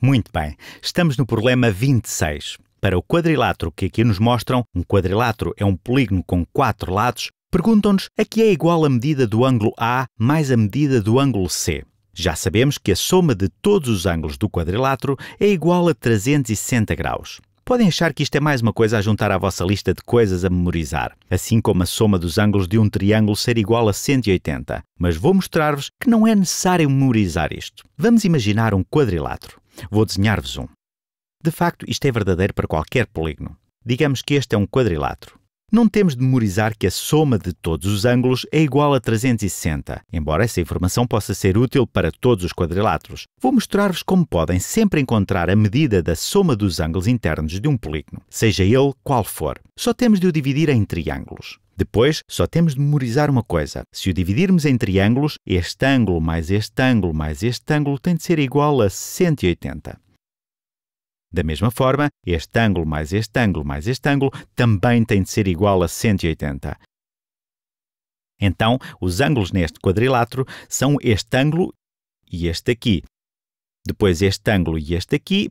Muito bem, estamos no problema 26. Para o quadrilátero que aqui nos mostram, um quadrilátero é um polígono com quatro lados, perguntam-nos a que é igual a medida do ângulo A mais a medida do ângulo C. Já sabemos que a soma de todos os ângulos do quadrilátero é igual a 360 graus. Podem achar que isto é mais uma coisa a juntar à vossa lista de coisas a memorizar, assim como a soma dos ângulos de um triângulo ser igual a 180, mas vou mostrar-vos que não é necessário memorizar isto. Vamos imaginar um quadrilátero. Vou desenhar-vos um. De facto, isto é verdadeiro para qualquer polígono. Digamos que este é um quadrilátero. Não temos de memorizar que a soma de todos os ângulos é igual a 360, embora essa informação possa ser útil para todos os quadriláteros. Vou mostrar-vos como podem sempre encontrar a medida da soma dos ângulos internos de um polígono, seja ele qual for. Só temos de o dividir em triângulos. Depois, só temos de memorizar uma coisa. Se o dividirmos em triângulos, este ângulo mais este ângulo mais este ângulo tem de ser igual a 180. Da mesma forma, este ângulo mais este ângulo mais este ângulo também tem de ser igual a 180. Então, os ângulos neste quadrilátero são este ângulo e este aqui. Depois este ângulo e este aqui,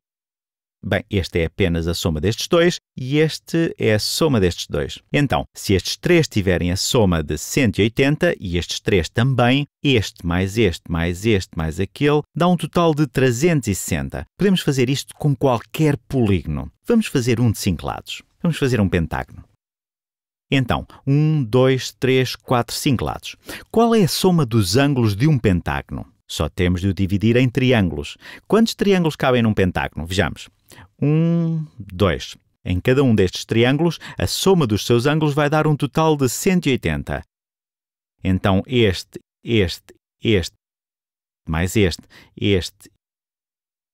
Bem, este é apenas a soma destes dois e este é a soma destes dois. Então, se estes três tiverem a soma de 180 e estes três também, este mais este mais este mais aquele dá um total de 360. Podemos fazer isto com qualquer polígono. Vamos fazer um de cinco lados. Vamos fazer um pentágono. Então, 1, 2, 3, 4, 5 lados. Qual é a soma dos ângulos de um pentágono? Só temos de o dividir em triângulos. Quantos triângulos cabem num pentágono? Vejamos. Um, dois. Em cada um destes triângulos, a soma dos seus ângulos vai dar um total de 180. Então, este, este, este, mais este, este,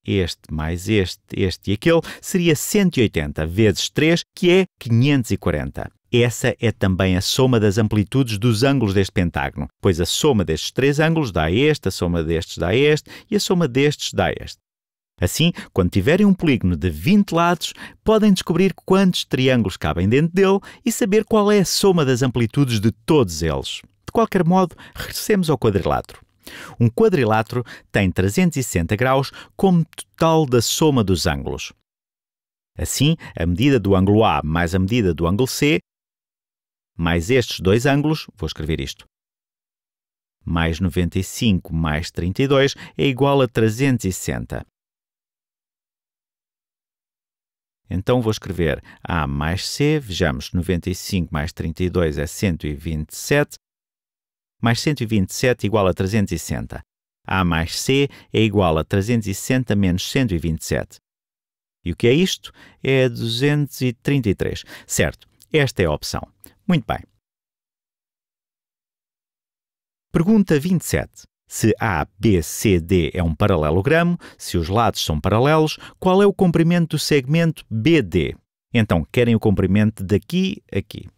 este, mais este, este e aquele, seria 180 vezes 3, que é 540. Essa é também a soma das amplitudes dos ângulos deste pentágono, pois a soma destes três ângulos dá este, a soma destes dá este e a soma destes dá este. Assim, quando tiverem um polígono de 20 lados, podem descobrir quantos triângulos cabem dentro dele e saber qual é a soma das amplitudes de todos eles. De qualquer modo, regressemos ao quadrilátero. Um quadrilátero tem 360 graus como total da soma dos ângulos. Assim, a medida do ângulo A mais a medida do ângulo C, mais estes dois ângulos, vou escrever isto, mais 95 mais 32 é igual a 360. Então vou escrever A mais C, vejamos, 95 mais 32 é 127, mais 127 igual a 360. A mais C é igual a 360 menos 127. E o que é isto? É 233. Certo, esta é a opção. Muito bem. Pergunta 27. Se A, B, C, D é um paralelogramo, se os lados são paralelos, qual é o comprimento do segmento BD? Então, querem o comprimento daqui a aqui.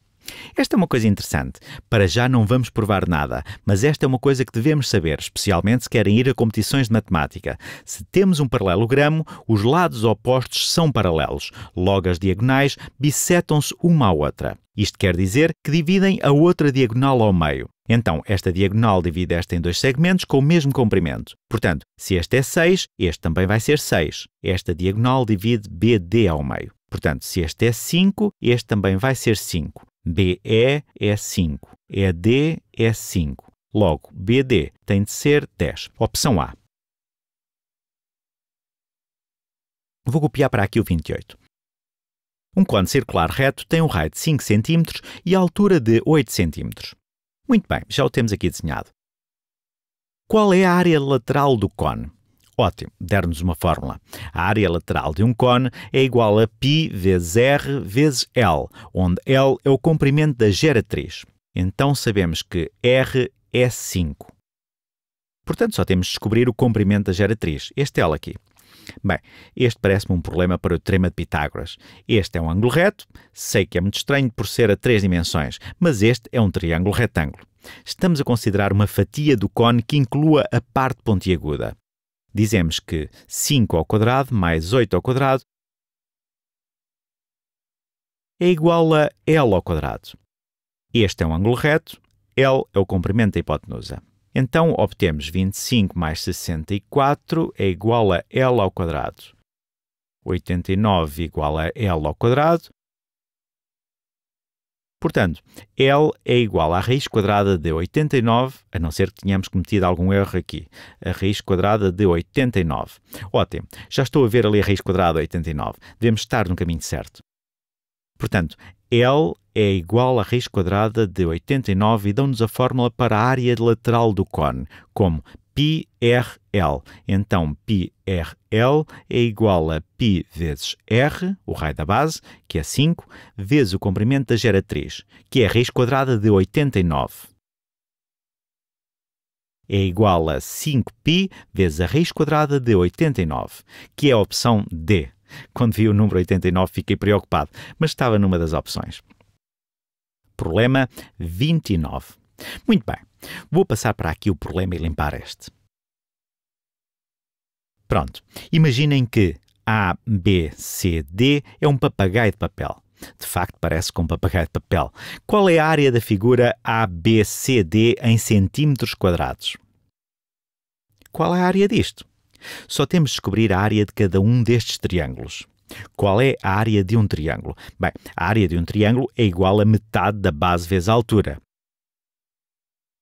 Esta é uma coisa interessante. Para já não vamos provar nada, mas esta é uma coisa que devemos saber, especialmente se querem ir a competições de matemática. Se temos um paralelogramo, os lados opostos são paralelos. Logo, as diagonais bissetam-se uma à outra. Isto quer dizer que dividem a outra diagonal ao meio. Então, esta diagonal divide esta em dois segmentos com o mesmo comprimento. Portanto, se este é 6, este também vai ser 6. Esta diagonal divide BD ao meio. Portanto, se este é 5, este também vai ser 5. BE é 5, ED é 5. É Logo, BD tem de ser 10. Opção A. Vou copiar para aqui o 28. Um cone circular reto tem um raio de 5 cm e a altura de 8 cm. Muito bem, já o temos aqui desenhado. Qual é a área lateral do cone? Ótimo, der-nos uma fórmula. A área lateral de um cone é igual a π vezes r vezes L, onde L é o comprimento da geratriz. Então sabemos que R é 5. Portanto, só temos de descobrir o comprimento da geratriz, este L aqui. Bem, este parece-me um problema para o teorema de Pitágoras. Este é um ângulo reto, sei que é muito estranho por ser a três dimensões, mas este é um triângulo retângulo. Estamos a considerar uma fatia do cone que inclua a parte pontiaguda dizemos que 5 ao quadrado mais 8 ao quadrado é igual a L ao quadrado. Este é um ângulo reto, L é o comprimento da hipotenusa. Então obtemos 25 mais 64 é igual a L ao quadrado. 89 igual a L ao quadrado. Portanto, L é igual à raiz quadrada de 89, a não ser que tenhamos cometido algum erro aqui. A raiz quadrada de 89. Ótimo, já estou a ver ali a raiz quadrada de 89. Devemos estar no caminho certo. Portanto, L é igual à raiz quadrada de 89 e dão-nos a fórmula para a área lateral do cone, como PRL. Então, PRL é igual a π vezes R, o raio da base, que é 5, vezes o comprimento da geratriz, que é a raiz quadrada de 89. É igual a 5π vezes a raiz quadrada de 89, que é a opção D. Quando vi o número 89 fiquei preocupado, mas estava numa das opções. Problema 29. Muito bem. Vou passar para aqui o problema e limpar este. Pronto. Imaginem que A, B, C, D é um papagaio de papel. De facto, parece com um papagaio de papel. Qual é a área da figura A, B, C, D em centímetros quadrados? Qual é a área disto? Só temos de descobrir a área de cada um destes triângulos. Qual é a área de um triângulo? Bem, a área de um triângulo é igual a metade da base vezes a altura.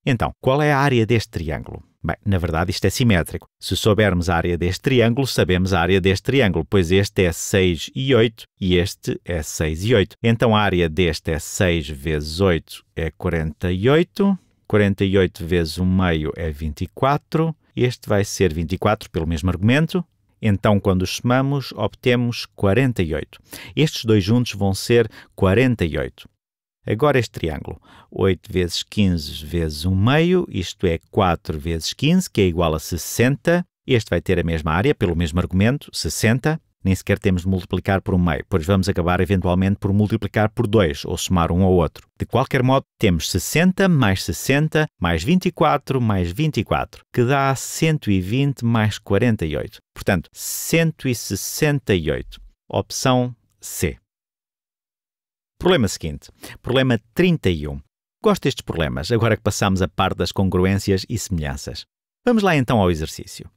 Então, qual é a área deste triângulo? Bem, na verdade isto é simétrico. Se soubermos a área deste triângulo, sabemos a área deste triângulo, pois este é 6 e 8 e este é 6 e 8. Então a área deste é 6 vezes 8 é 48, 48 vezes 1 meio é 24, este vai ser 24 pelo mesmo argumento, então, quando os somamos, obtemos 48. Estes dois juntos vão ser 48. Agora este triângulo, 8 vezes 15 vezes 1 meio, isto é 4 vezes 15, que é igual a 60. Este vai ter a mesma área, pelo mesmo argumento, 60. Nem sequer temos de multiplicar por 1 meio, pois vamos acabar eventualmente por multiplicar por 2 ou somar um ao outro. De qualquer modo, temos 60 mais 60 mais 24 mais 24, que dá 120 mais 48. Portanto, 168. Opção C. Problema seguinte. Problema 31. Gosto destes problemas, agora que passamos a parte das congruências e semelhanças. Vamos lá então ao exercício.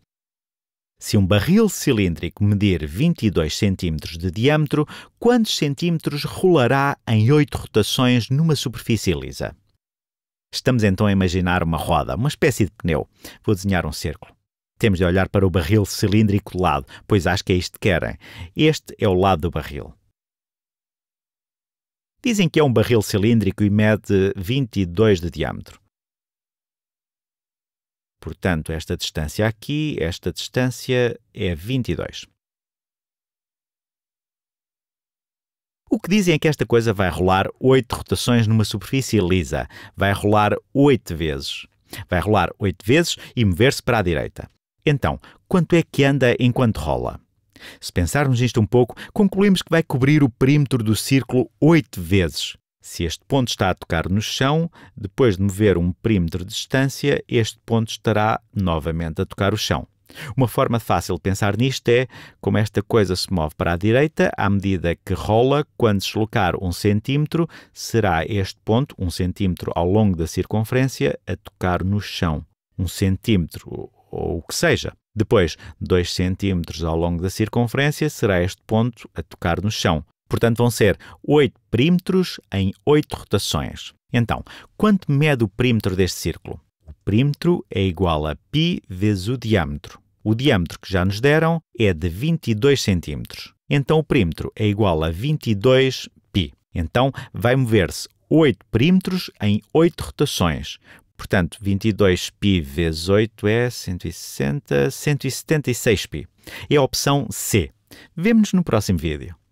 Se um barril cilíndrico medir 22 cm de diâmetro, quantos centímetros rolará em 8 rotações numa superfície lisa? Estamos então a imaginar uma roda, uma espécie de pneu. Vou desenhar um círculo. Temos de olhar para o barril cilíndrico de lado, pois acho que é isto que querem. Este é o lado do barril. Dizem que é um barril cilíndrico e mede 22 de diâmetro. Portanto, esta distância aqui, esta distância é 22. O que dizem é que esta coisa vai rolar 8 rotações numa superfície lisa. Vai rolar 8 vezes. Vai rolar 8 vezes e mover-se para a direita. Então, quanto é que anda enquanto rola? Se pensarmos isto um pouco, concluímos que vai cobrir o perímetro do círculo oito vezes. Se este ponto está a tocar no chão, depois de mover um perímetro de distância, este ponto estará novamente a tocar o chão. Uma forma fácil de pensar nisto é como esta coisa se move para a direita, à medida que rola, quando deslocar um centímetro, será este ponto, um centímetro ao longo da circunferência, a tocar no chão. Um centímetro, ou o que seja. Depois, 2 cm ao longo da circunferência será este ponto a tocar no chão. Portanto, vão ser 8 perímetros em 8 rotações. Então, quanto mede o perímetro deste círculo? O perímetro é igual a π vezes o diâmetro. O diâmetro que já nos deram é de 22 cm. Então, o perímetro é igual a 22 π. Então, vai mover-se 8 perímetros em 8 rotações. Portanto, 22π vezes 8 é 160, 176π. É a opção C. Vemo-nos no próximo vídeo.